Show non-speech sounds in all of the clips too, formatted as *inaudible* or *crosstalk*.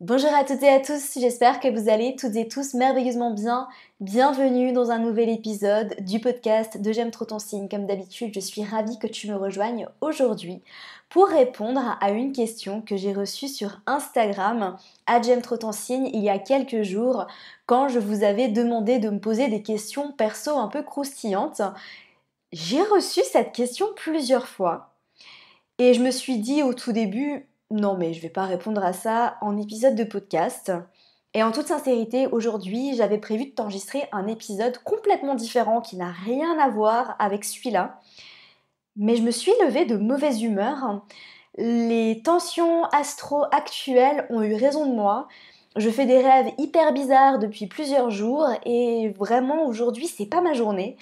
Bonjour à toutes et à tous, j'espère que vous allez toutes et tous merveilleusement bien. Bienvenue dans un nouvel épisode du podcast de J'aime trop ton signe. Comme d'habitude, je suis ravie que tu me rejoignes aujourd'hui pour répondre à une question que j'ai reçue sur Instagram à J'aime trop ton signe il y a quelques jours quand je vous avais demandé de me poser des questions perso un peu croustillantes. J'ai reçu cette question plusieurs fois. Et je me suis dit au tout début, non mais je vais pas répondre à ça en épisode de podcast. Et en toute sincérité, aujourd'hui, j'avais prévu de t'enregistrer un épisode complètement différent qui n'a rien à voir avec celui-là. Mais je me suis levée de mauvaise humeur. Les tensions astro-actuelles ont eu raison de moi. Je fais des rêves hyper bizarres depuis plusieurs jours et vraiment aujourd'hui, c'est pas ma journée.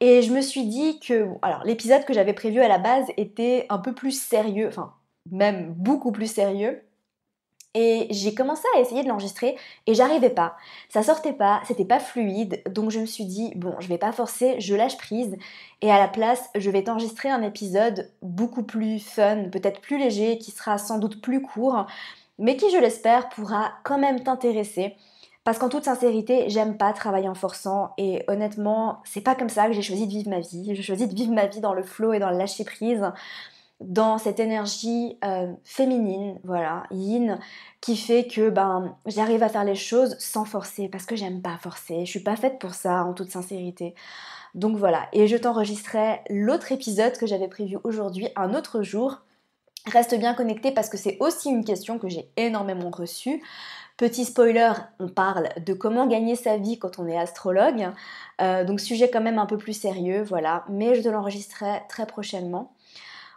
Et je me suis dit que alors l'épisode que j'avais prévu à la base était un peu plus sérieux, enfin même beaucoup plus sérieux. Et j'ai commencé à essayer de l'enregistrer et j'arrivais pas. Ça sortait pas, c'était pas fluide, donc je me suis dit, bon, je vais pas forcer, je lâche prise et à la place, je vais t'enregistrer un épisode beaucoup plus fun, peut-être plus léger, qui sera sans doute plus court, mais qui, je l'espère, pourra quand même t'intéresser. Parce qu'en toute sincérité, j'aime pas travailler en forçant et honnêtement, c'est pas comme ça que j'ai choisi de vivre ma vie. J'ai choisi de vivre ma vie dans le flow et dans le lâcher prise dans cette énergie euh, féminine, voilà, yin, qui fait que ben j'arrive à faire les choses sans forcer, parce que j'aime pas forcer, je suis pas faite pour ça en toute sincérité. Donc voilà, et je t'enregistrerai l'autre épisode que j'avais prévu aujourd'hui, un autre jour. Reste bien connecté parce que c'est aussi une question que j'ai énormément reçue. Petit spoiler, on parle de comment gagner sa vie quand on est astrologue, euh, donc sujet quand même un peu plus sérieux, voilà, mais je te l'enregistrerai très prochainement.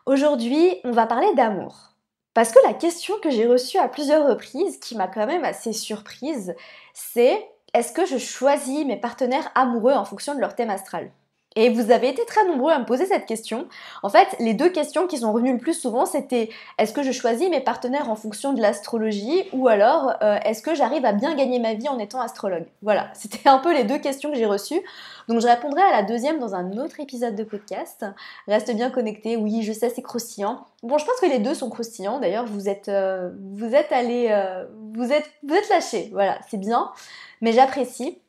Aujourd'hui, on va parler d'amour. Parce que la question que j'ai reçue à plusieurs reprises, qui m'a quand même assez surprise, c'est est-ce que je choisis mes partenaires amoureux en fonction de leur thème astral et vous avez été très nombreux à me poser cette question. En fait, les deux questions qui sont revenues le plus souvent, c'était est-ce que je choisis mes partenaires en fonction de l'astrologie ou alors euh, est-ce que j'arrive à bien gagner ma vie en étant astrologue Voilà, *laughs* c'était un peu les deux questions que j'ai reçues. Donc je répondrai à la deuxième dans un autre épisode de podcast. Reste bien connecté, oui, je sais, c'est croustillant. Bon, je pense que les deux sont croustillants. D'ailleurs, vous êtes, euh, vous êtes allé euh, vous êtes, vous êtes lâchés. Voilà, c'est bien. Mais j'apprécie.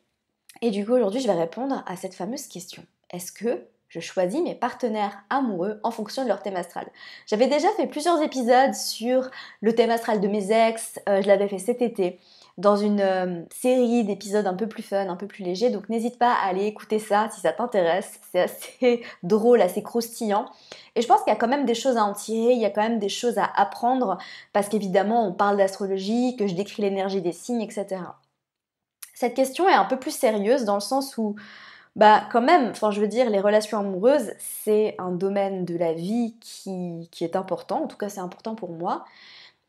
Et du coup, aujourd'hui, je vais répondre à cette fameuse question. Est-ce que je choisis mes partenaires amoureux en fonction de leur thème astral. J'avais déjà fait plusieurs épisodes sur le thème astral de mes ex, euh, je l'avais fait cet été, dans une euh, série d'épisodes un peu plus fun, un peu plus léger, donc n'hésite pas à aller écouter ça si ça t'intéresse, c'est assez *laughs* drôle, assez croustillant. Et je pense qu'il y a quand même des choses à en tirer, il y a quand même des choses à apprendre, parce qu'évidemment on parle d'astrologie, que je décris l'énergie des signes, etc. Cette question est un peu plus sérieuse dans le sens où bah quand même, enfin je veux dire, les relations amoureuses, c'est un domaine de la vie qui, est important, en tout cas c'est important pour moi.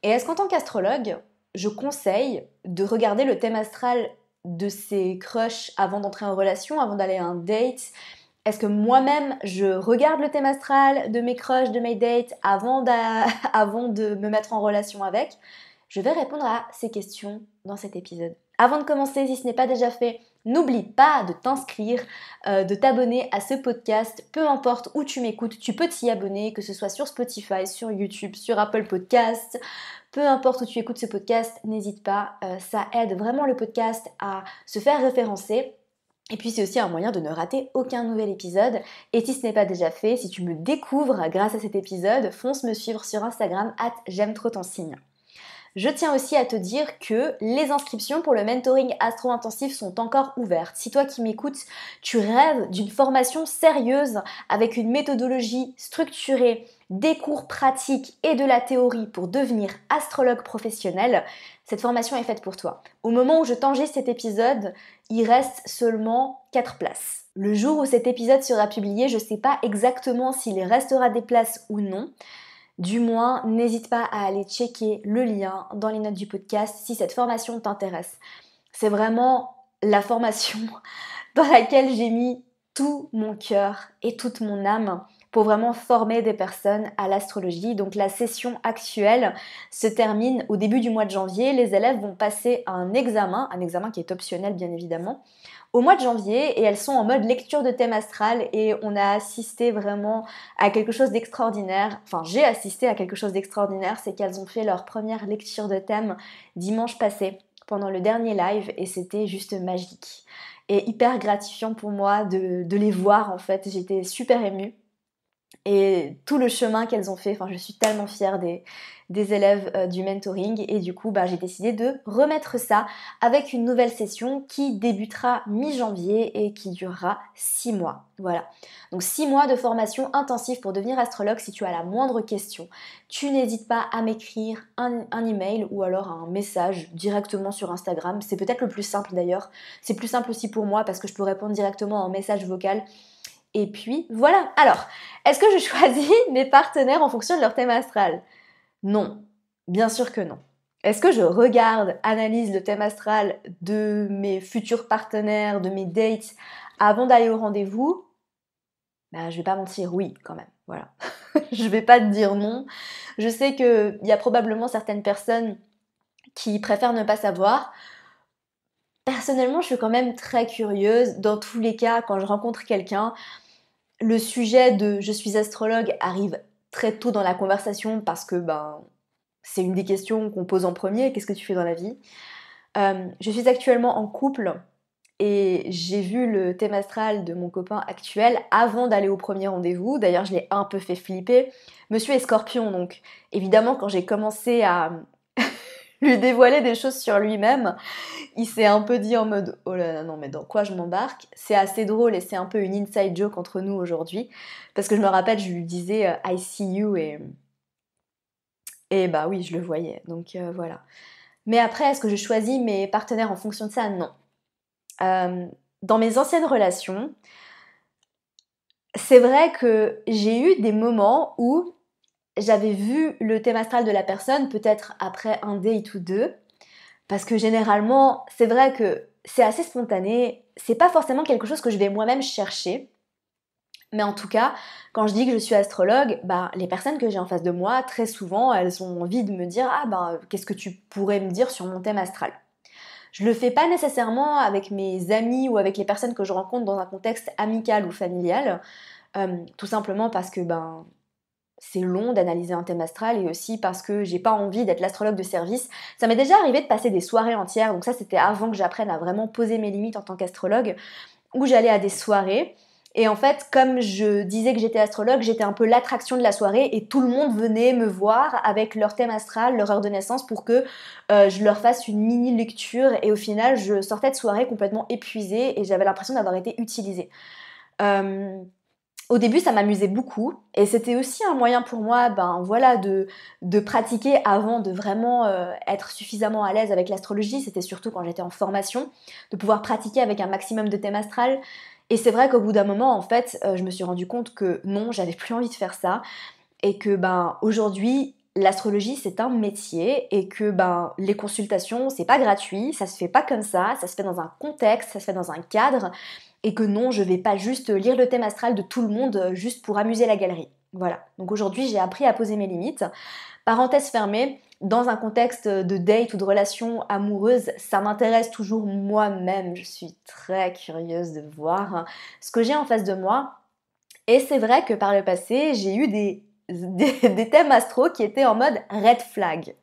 Et est-ce qu'en tant qu'astrologue, je conseille de regarder le thème astral de ses crushs avant d'entrer en relation, avant d'aller à un date Est-ce que moi-même, je regarde le thème astral de mes crushs, de mes dates, avant, *laughs* avant de me mettre en relation avec Je vais répondre à ces questions dans cet épisode. Avant de commencer, si ce n'est pas déjà fait, N'oublie pas de t'inscrire, euh, de t'abonner à ce podcast, peu importe où tu m'écoutes, tu peux t'y abonner, que ce soit sur Spotify, sur YouTube, sur Apple Podcasts, peu importe où tu écoutes ce podcast, n'hésite pas, euh, ça aide vraiment le podcast à se faire référencer et puis c'est aussi un moyen de ne rater aucun nouvel épisode. Et si ce n'est pas déjà fait, si tu me découvres grâce à cet épisode, fonce me suivre sur Instagram at j'aime trop ton signe. Je tiens aussi à te dire que les inscriptions pour le mentoring astro-intensif sont encore ouvertes. Si toi qui m'écoutes, tu rêves d'une formation sérieuse avec une méthodologie structurée, des cours pratiques et de la théorie pour devenir astrologue professionnel, cette formation est faite pour toi. Au moment où je t'enregistre cet épisode, il reste seulement 4 places. Le jour où cet épisode sera publié, je ne sais pas exactement s'il restera des places ou non. Du moins, n'hésite pas à aller checker le lien dans les notes du podcast si cette formation t'intéresse. C'est vraiment la formation *laughs* dans laquelle j'ai mis tout mon cœur et toute mon âme pour vraiment former des personnes à l'astrologie. Donc la session actuelle se termine au début du mois de janvier. Les élèves vont passer un examen, un examen qui est optionnel bien évidemment, au mois de janvier et elles sont en mode lecture de thème astral et on a assisté vraiment à quelque chose d'extraordinaire. Enfin, j'ai assisté à quelque chose d'extraordinaire, c'est qu'elles ont fait leur première lecture de thème dimanche passé pendant le dernier live et c'était juste magique et hyper gratifiant pour moi de, les voir en fait. J'étais super émue et tout le chemin qu'elles ont fait. Enfin, je suis tellement fière des, élèves euh, du mentoring et du coup, bah, j'ai décidé de remettre ça avec une nouvelle session qui débutera mi-janvier et qui durera 6 mois. Voilà. Donc 6 mois de formation intensive pour devenir astrologue. Si tu as la moindre question, tu n'hésites pas à m'écrire un, un email ou alors un message directement sur Instagram. C'est peut-être le plus simple d'ailleurs. C'est plus simple aussi pour moi parce que je peux répondre directement en message vocal et puis voilà. Alors, est-ce que je choisis *laughs* mes partenaires en fonction de leur thème astral Non, bien sûr que non. Est-ce que je regarde, analyse le thème astral de mes futurs partenaires, de mes dates avant d'aller au rendez-vous ben, je vais pas mentir, oui, quand même. Voilà. *laughs* je vais pas te dire non. Je sais qu'il y a probablement certaines personnes qui préfèrent ne pas savoir. Personnellement, je suis quand même très curieuse. Dans tous les cas, quand je rencontre quelqu'un, le sujet de je suis astrologue arrive très tôt dans la conversation parce que ben, c'est une des questions qu'on pose en premier. Qu'est-ce que tu fais dans la vie euh, Je suis actuellement en couple et j'ai vu le thème astral de mon copain actuel avant d'aller au premier rendez-vous. D'ailleurs, je l'ai un peu fait flipper. Monsieur est scorpion, donc évidemment, quand j'ai commencé à lui dévoiler des choses sur lui-même, il s'est un peu dit en mode oh là là non mais dans quoi je m'embarque C'est assez drôle et c'est un peu une inside joke entre nous aujourd'hui parce que je me rappelle je lui disais euh, I see you et et bah oui je le voyais donc euh, voilà. Mais après est-ce que je choisis mes partenaires en fonction de ça Non. Euh, dans mes anciennes relations, c'est vrai que j'ai eu des moments où j'avais vu le thème astral de la personne peut-être après un date ou deux. Parce que généralement, c'est vrai que c'est assez spontané, c'est pas forcément quelque chose que je vais moi-même chercher. Mais en tout cas, quand je dis que je suis astrologue, bah, les personnes que j'ai en face de moi, très souvent, elles ont envie de me dire Ah, bah, qu'est-ce que tu pourrais me dire sur mon thème astral Je le fais pas nécessairement avec mes amis ou avec les personnes que je rencontre dans un contexte amical ou familial, euh, tout simplement parce que ben, c'est long d'analyser un thème astral et aussi parce que j'ai pas envie d'être l'astrologue de service. Ça m'est déjà arrivé de passer des soirées entières, donc ça c'était avant que j'apprenne à vraiment poser mes limites en tant qu'astrologue, où j'allais à des soirées. Et en fait, comme je disais que j'étais astrologue, j'étais un peu l'attraction de la soirée et tout le monde venait me voir avec leur thème astral, leur heure de naissance pour que euh, je leur fasse une mini lecture. Et au final, je sortais de soirée complètement épuisée et j'avais l'impression d'avoir été utilisée. Euh, au début, ça m'amusait beaucoup et c'était aussi un moyen pour moi, ben voilà, de, de pratiquer avant de vraiment euh, être suffisamment à l'aise avec l'astrologie. C'était surtout quand j'étais en formation, de pouvoir pratiquer avec un maximum de thèmes astral. Et c'est vrai qu'au bout d'un moment, en fait, euh, je me suis rendu compte que non, j'avais plus envie de faire ça et que ben aujourd'hui, l'astrologie c'est un métier et que ben les consultations c'est pas gratuit, ça se fait pas comme ça, ça se fait dans un contexte, ça se fait dans un cadre et que non, je vais pas juste lire le thème astral de tout le monde euh, juste pour amuser la galerie. Voilà. Donc aujourd'hui, j'ai appris à poser mes limites. Parenthèse fermée, dans un contexte de date ou de relation amoureuse, ça m'intéresse toujours moi-même. Je suis très curieuse de voir ce que j'ai en face de moi. Et c'est vrai que par le passé, j'ai eu des, *laughs* thèmes astro qui étaient en mode red flag.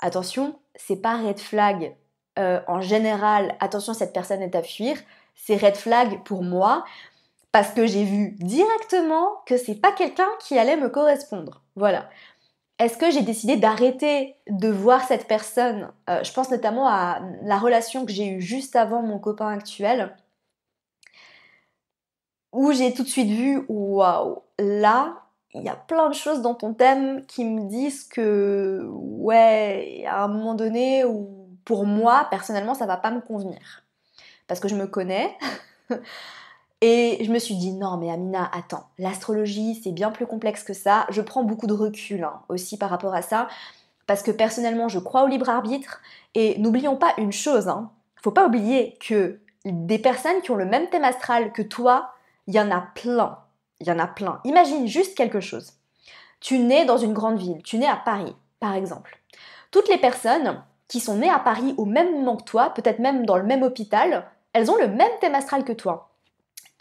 Attention, c'est pas red flag euh, en général. Attention, cette personne est à fuir c'est red flag pour moi parce que j'ai vu directement que c'est pas quelqu'un qui allait me correspondre. Voilà. Est-ce que j'ai décidé d'arrêter de voir cette personne euh, Je pense notamment à la relation que j'ai eue juste avant mon copain actuel, où j'ai tout de suite vu waouh, là, il y a plein de choses dans ton thème qui me disent que ouais, à un moment donné, ou pour moi personnellement, ça va pas me convenir parce que je me connais. *laughs* Et je me suis dit, non mais Amina, attends, l'astrologie, c'est bien plus complexe que ça. Je prends beaucoup de recul hein, aussi par rapport à ça, parce que personnellement, je crois au libre arbitre. Et n'oublions pas une chose, hein, faut pas oublier que des personnes qui ont le même thème astral que toi, il y en a plein. Il y en a plein. Imagine juste quelque chose. Tu nais dans une grande ville, tu nais à Paris, par exemple. Toutes les personnes qui sont nées à Paris au même moment que toi, peut-être même dans le même hôpital, elles ont le même thème astral que toi.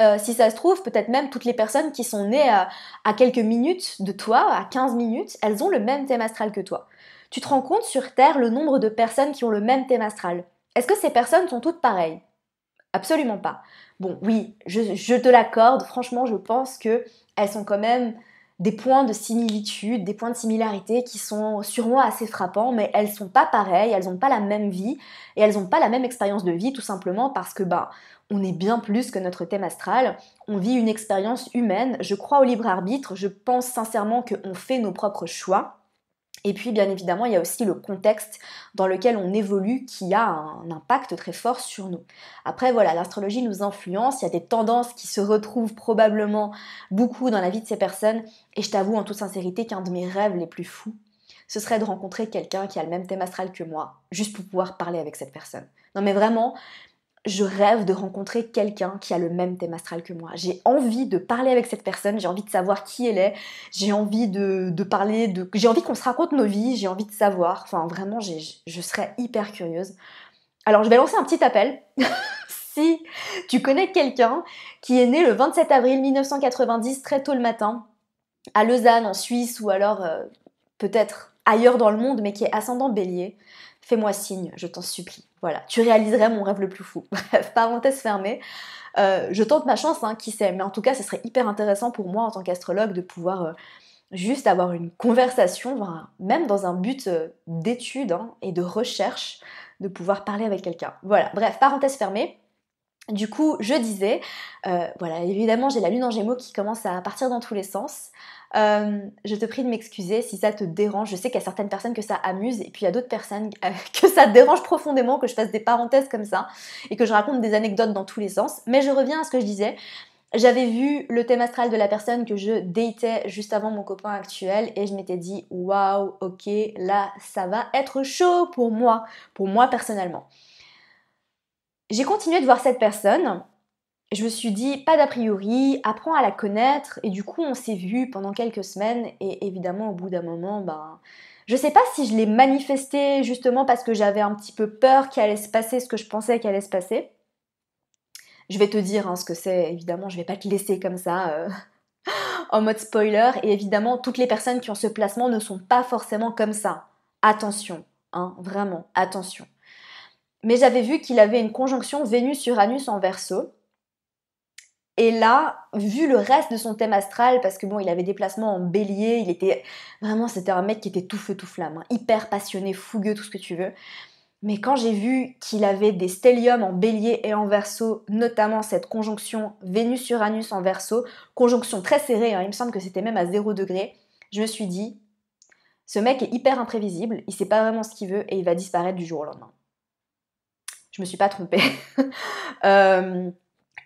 Euh, si ça se trouve, peut-être même toutes les personnes qui sont nées à, quelques minutes de toi, à 15 minutes, elles ont le même thème astral que toi. Tu te rends compte sur Terre le nombre de personnes qui ont le même thème astral. Est-ce que ces personnes sont toutes pareilles Absolument pas. Bon, oui, je, te l'accorde, franchement, je pense qu'elles sont quand même des points de similitude, des points de similarité qui sont sûrement assez frappants, mais elles sont pas pareilles, elles n'ont pas la même vie et elles n'ont pas la même expérience de vie tout simplement parce que bah on est bien plus que notre thème astral, on vit une expérience humaine, je crois au libre arbitre, je pense sincèrement qu'on fait nos propres choix et puis bien évidemment, il y a aussi le contexte dans lequel on évolue qui a un impact très fort sur nous. Après voilà, l'astrologie nous influence, il y a des tendances qui se retrouvent probablement beaucoup dans la vie de ces personnes et je t'avoue en toute sincérité qu'un de mes rêves les plus fous, ce serait de rencontrer quelqu'un qui a le même thème astral que moi, juste pour pouvoir parler avec cette personne. Non mais vraiment, je rêve de rencontrer quelqu'un qui a le même thème astral que moi. J'ai envie de parler avec cette personne, j'ai envie de savoir qui elle est, j'ai envie de, parler, de, j'ai envie qu'on se raconte nos vies, j'ai envie de savoir. Enfin, vraiment, je serais hyper curieuse. Alors, je vais lancer un petit appel. *laughs* si tu connais quelqu'un qui est né le 27 avril 1990, très tôt le matin, à Lausanne, en Suisse, ou alors euh, peut-être ailleurs dans le monde, mais qui est ascendant bélier, fais-moi signe, je t'en supplie. Voilà, tu réaliserais mon rêve le plus fou. *laughs* Bref, parenthèse fermée. Euh, je tente ma chance, hein, qui sait, mais en tout cas, ce serait hyper intéressant pour moi en tant qu'astrologue de pouvoir euh, juste avoir une conversation, même dans un but euh, d'étude hein, et de recherche, de pouvoir parler avec quelqu'un. Voilà, bref, parenthèse fermée. Du coup, je disais, voilà, évidemment, j'ai la lune en gémeaux qui commence à partir dans tous les sens. Euh, je te prie de m'excuser si ça te dérange. Je sais qu'il y a certaines personnes que ça amuse et puis il y a d'autres personnes euh, *laughs* que ça dérange profondément que je fasse des parenthèses comme ça et que je raconte des anecdotes dans tous les sens. Mais je reviens à ce que je disais. J'avais vu le thème astral de la personne que je datais juste avant mon copain actuel et je m'étais dit waouh, ok, là ça va être chaud pour moi, pour moi personnellement. J'ai continué de voir cette personne je me suis dit, pas d'a priori, apprends à la connaître. Et du coup, on s'est vu pendant quelques semaines. Et évidemment, au bout d'un moment, ben, je sais pas si je l'ai manifesté justement parce que j'avais un petit peu peur qu'il allait se passer ce que je pensais qu'il allait se passer. Je vais te dire hein, ce que c'est, évidemment, je vais pas te laisser comme ça. Euh, *laughs* en mode spoiler, et évidemment, toutes les personnes qui ont ce placement ne sont pas forcément comme ça. Attention, hein, vraiment, attention. Mais j'avais vu qu'il avait une conjonction Vénus-Uranus en verso, et là, vu le reste de son thème astral, parce que bon, il avait des placements en bélier, il était vraiment, c'était un mec qui était tout feu, tout flamme, hein. hyper passionné, fougueux, tout ce que tu veux. Mais quand j'ai vu qu'il avait des stelliums en bélier et en verso, notamment cette conjonction Vénus-Uranus en verso, conjonction très serrée, hein, il me semble que c'était même à 0 degré, je me suis dit, ce mec est hyper imprévisible, il sait pas vraiment ce qu'il veut et il va disparaître du jour au lendemain. Je me suis pas trompée. *laughs* euh,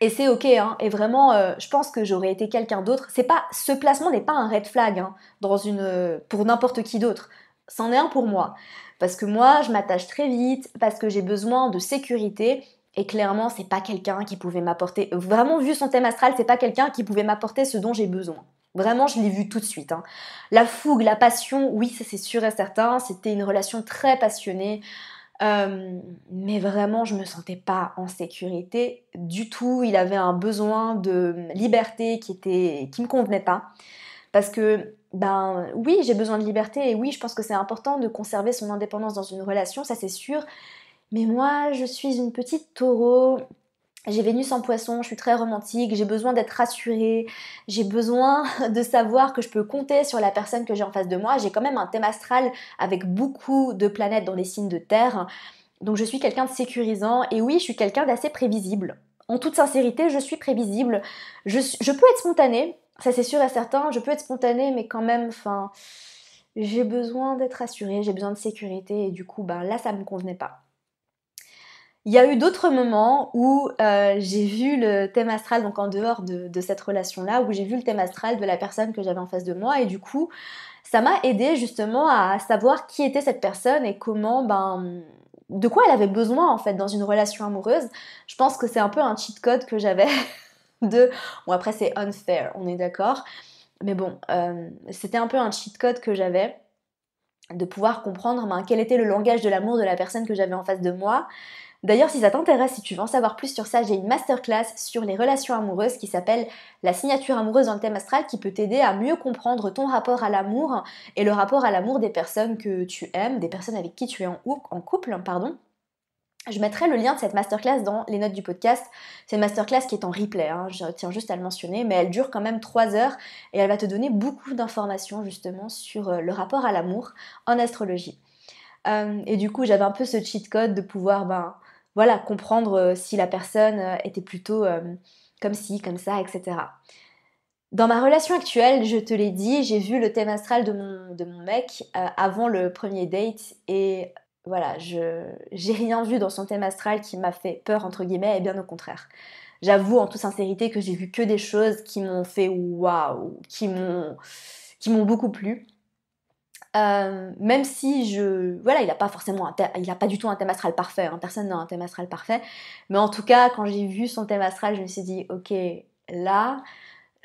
et c'est ok, hein. et vraiment, euh, je pense que j'aurais été quelqu'un d'autre. C'est pas, ce placement n'est pas un red flag hein, dans une, euh, pour n'importe qui d'autre. C'en est un pour moi, parce que moi, je m'attache très vite, parce que j'ai besoin de sécurité, et clairement, c'est pas quelqu'un qui pouvait m'apporter. Vraiment, vu son thème astral, c'est pas quelqu'un qui pouvait m'apporter ce dont j'ai besoin. Vraiment, je l'ai vu tout de suite. Hein. La fougue, la passion, oui, c'est sûr et certain. C'était une relation très passionnée. Euh, mais vraiment, je me sentais pas en sécurité du tout. Il avait un besoin de liberté qui était qui me convenait pas, parce que ben oui, j'ai besoin de liberté et oui, je pense que c'est important de conserver son indépendance dans une relation, ça c'est sûr. Mais moi, je suis une petite taureau j'ai Vénus en poisson, je suis très romantique, j'ai besoin d'être rassurée, j'ai besoin *laughs* de savoir que je peux compter sur la personne que j'ai en face de moi. J'ai quand même un thème astral avec beaucoup de planètes dans les signes de terre. Donc je suis quelqu'un de sécurisant et oui, je suis quelqu'un d'assez prévisible. En toute sincérité, je suis prévisible. Je, peux être spontanée, ça c'est sûr et certain, je peux être spontanée, mais quand même, enfin, j'ai besoin d'être rassurée, j'ai besoin de sécurité et du coup, ben là, ça ne me convenait pas. Il y a eu d'autres moments où euh, j'ai vu le thème astral, donc en dehors de, cette relation-là, où j'ai vu le thème astral de la personne que j'avais en face de moi et du coup, ça m'a aidé justement à savoir qui était cette personne et comment, ben, de quoi elle avait besoin en fait dans une relation amoureuse. Je pense que c'est un peu un cheat code que j'avais *laughs* de, bon après c'est unfair, on est d'accord, mais bon, euh, c'était un peu un cheat code que j'avais de pouvoir comprendre ben, quel était le langage de l'amour de la personne que j'avais en face de moi D'ailleurs, si ça t'intéresse, si tu veux en savoir plus sur ça, j'ai une masterclass sur les relations amoureuses qui s'appelle La signature amoureuse dans le thème astral qui peut t'aider à mieux comprendre ton rapport à l'amour et le rapport à l'amour des personnes que tu aimes, des personnes avec qui tu es en, couple, pardon. Je mettrai le lien de cette masterclass dans les notes du podcast. C'est une masterclass qui est en replay, hein, je tiens juste à le mentionner, mais elle dure quand même 3 heures et elle va te donner beaucoup d'informations justement sur euh, le rapport à l'amour en astrologie. Euh, et du coup, j'avais un peu ce cheat code de pouvoir ben, voilà, comprendre euh, si la personne euh, était plutôt euh, comme ci, comme ça, etc. Dans ma relation actuelle, je te l'ai dit, j'ai vu le thème astral de mon, de mon mec avant le premier date et voilà, je j'ai rien vu dans son thème astral qui m'a fait peur entre guillemets et bien au contraire. J'avoue en toute sincérité que j'ai vu que des choses qui m'ont fait waouh, qui qui m'ont beaucoup plu. Euh, même si je voilà il n'a pas forcément il a pas du tout un thème astral parfait hein. personne n'a un thème astral parfait mais en tout cas quand j'ai vu son thème astral je me suis dit ok là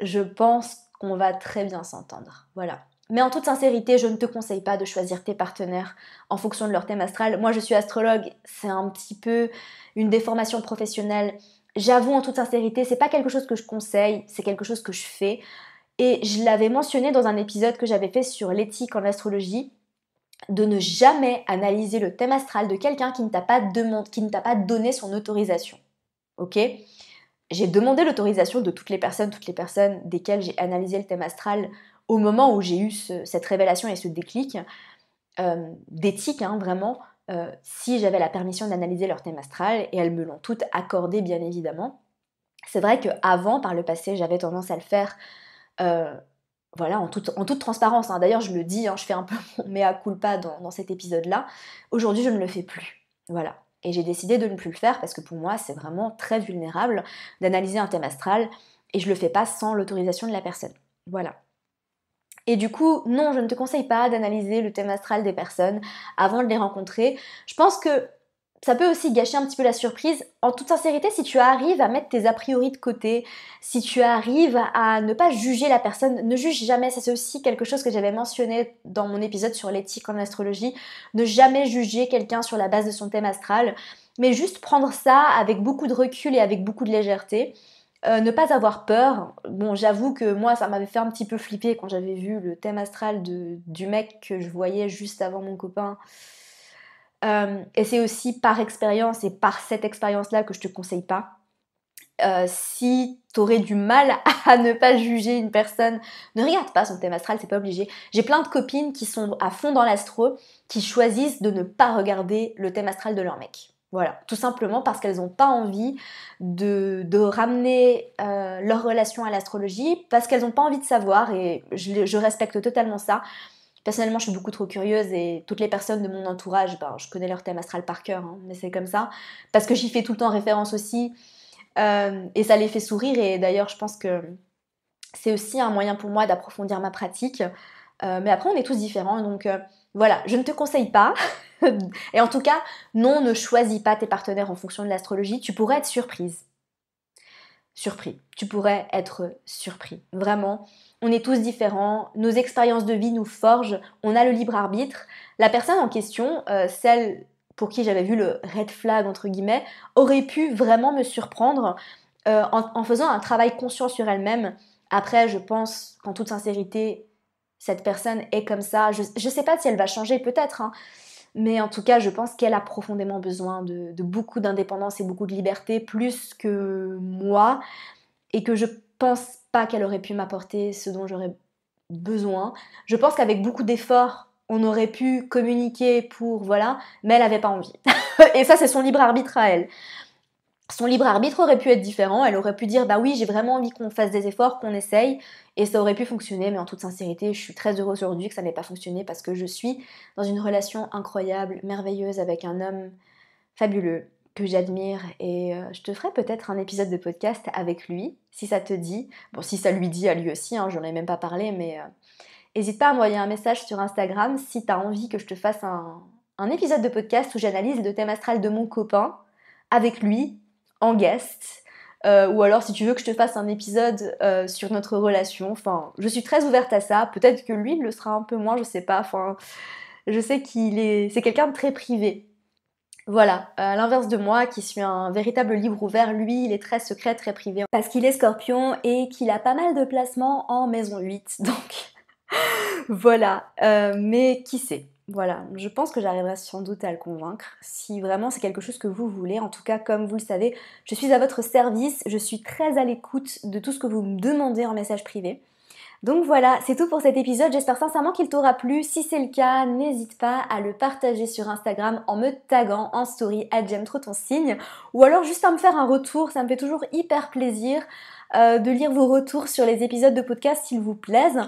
je pense qu'on va très bien s'entendre voilà mais en toute sincérité, je ne te conseille pas de choisir tes partenaires en fonction de leur thème astral. Moi, je suis astrologue, c'est un petit peu une déformation professionnelle. J'avoue en toute sincérité, c'est pas quelque chose que je conseille, c'est quelque chose que je fais. Et je l'avais mentionné dans un épisode que j'avais fait sur l'éthique en astrologie, de ne jamais analyser le thème astral de quelqu'un qui ne t'a pas, pas, donné son autorisation. Ok J'ai demandé l'autorisation de toutes les personnes, toutes les personnes desquelles j'ai analysé le thème astral au moment où j'ai eu cette révélation et ce déclic euh, d'éthique, hein, vraiment, euh, si j'avais la permission d'analyser leur thème astral, et elles me l'ont toutes accordé, bien évidemment. C'est vrai qu'avant, par le passé, j'avais tendance à le faire euh, voilà, en toute, transparence. Hein. D'ailleurs, je le dis, hein, je fais un peu mon mea culpa dans, dans cet épisode-là. Aujourd'hui, je ne le fais plus. Voilà. Et j'ai décidé de ne plus le faire parce que pour moi, c'est vraiment très vulnérable d'analyser un thème astral et je le fais pas sans l'autorisation de la personne. Voilà. Et du coup, non, je ne te conseille pas d'analyser le thème astral des personnes avant de les rencontrer. Je pense que ça peut aussi gâcher un petit peu la surprise. En toute sincérité, si tu arrives à mettre tes a priori de côté, si tu arrives à ne pas juger la personne, ne juge jamais. Ça c'est aussi quelque chose que j'avais mentionné dans mon épisode sur l'éthique en astrologie. Ne jamais juger quelqu'un sur la base de son thème astral, mais juste prendre ça avec beaucoup de recul et avec beaucoup de légèreté. Euh, ne pas avoir peur. Bon, j'avoue que moi, ça m'avait fait un petit peu flipper quand j'avais vu le thème astral de, du mec que je voyais juste avant mon copain euh, et c'est aussi par expérience et par cette expérience-là que je te conseille pas. Euh, si aurais du mal *laughs* à ne pas juger une personne, ne regarde pas son thème astral, c'est pas obligé. J'ai plein de copines qui sont à fond dans l'astro, qui choisissent de ne pas regarder le thème astral de leur mec. Voilà, tout simplement parce qu'elles n'ont pas envie de, ramener euh, leur relation à l'astrologie, parce qu'elles n'ont pas envie de savoir, et je respecte totalement ça. Personnellement, je suis beaucoup trop curieuse et toutes les personnes de mon entourage, ben, je connais leur thème astral par cœur, hein, mais c'est comme ça. Parce que j'y fais tout le temps référence aussi euh, et ça les fait sourire. Et d'ailleurs, je pense que c'est aussi un moyen pour moi d'approfondir ma pratique. Euh, mais après, on est tous différents, donc euh, voilà, je ne te conseille pas. *laughs* et en tout cas, non, ne choisis pas tes partenaires en fonction de l'astrologie, tu pourrais être surprise surpris. Tu pourrais être surpris. Vraiment, on est tous différents, nos expériences de vie nous forgent, on a le libre arbitre. La personne en question, euh, celle pour qui j'avais vu le red flag entre guillemets, aurait pu vraiment me surprendre euh, en, faisant un travail conscient sur elle-même. Après, je pense qu'en toute sincérité, cette personne est comme ça. Je ne sais pas si elle va changer, peut-être. Hein, mais en tout cas, je pense qu'elle a profondément besoin de, beaucoup d'indépendance et beaucoup de liberté, plus que moi, et que je pense pas qu'elle aurait pu m'apporter ce dont j'aurais besoin. Je pense qu'avec beaucoup d'efforts, on aurait pu communiquer pour voilà, mais elle n'avait pas envie. *laughs* et ça, c'est son libre arbitre à elle son libre arbitre aurait pu être différent, elle aurait pu dire bah oui j'ai vraiment envie qu'on fasse des efforts, qu'on essaye, et ça aurait pu fonctionner, mais en toute sincérité je suis très heureuse aujourd'hui que ça n'ait pas fonctionné parce que je suis dans une relation incroyable, merveilleuse avec un homme fabuleux que j'admire et euh, je te ferai peut-être un épisode de podcast avec lui si ça te dit, bon si ça lui dit à lui aussi, hein, j'en ai même pas parlé, mais euh, n'hésite pas à envoyer un message sur Instagram si tu as envie que je te fasse un épisode de podcast où j'analyse le thème astral de mon copain avec lui en guest. Euh, ou alors si tu veux que je te fasse un épisode euh, sur notre relation, enfin, je suis très ouverte à ça. Peut-être que lui le sera un peu moins, je sais pas. Enfin, je sais qu'il est, c'est quelqu'un de très privé. Voilà, euh, à l'inverse de moi qui suis un véritable livre ouvert, lui il est très secret, très privé. Parce qu'il est scorpion et qu'il a pas mal de placements en maison 8, *laughs* donc voilà. mais qui sait voilà, je pense que j'arriverai sans doute à le convaincre. Si vraiment c'est quelque chose que vous voulez, en tout cas comme vous le savez, je suis à votre service, je suis très à l'écoute de tout ce que vous me demandez en message privé. Donc voilà, c'est tout pour cet épisode. J'espère sincèrement qu'il t'aura plu. Si c'est le cas, n'hésite pas à le partager sur Instagram en me taguant en story à j'aime trop ton signe. Ou alors juste à me faire un retour, ça me fait toujours hyper plaisir euh, de lire vos retours sur les épisodes de podcast s'ils vous plaisent.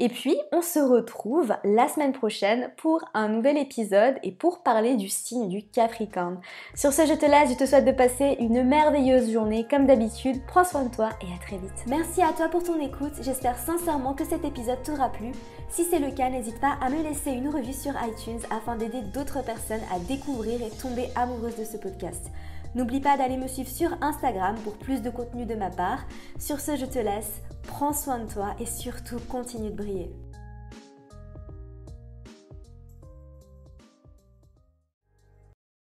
Et puis, on se retrouve la semaine prochaine pour un nouvel épisode et pour parler du signe du Capricorne. Sur ce, je te laisse, je te souhaite de passer une merveilleuse journée comme d'habitude. Prends soin de toi et à très vite. Merci à toi pour ton écoute. J'espère sincèrement que cet épisode t'aura plu. Si c'est le cas, n'hésite pas à me laisser une revue sur iTunes afin d'aider d'autres personnes à découvrir et tomber amoureuses de ce podcast. N'oublie pas d'aller me suivre sur Instagram pour plus de contenu de ma part. Sur ce, je te laisse. Prends soin de toi et surtout continue de briller.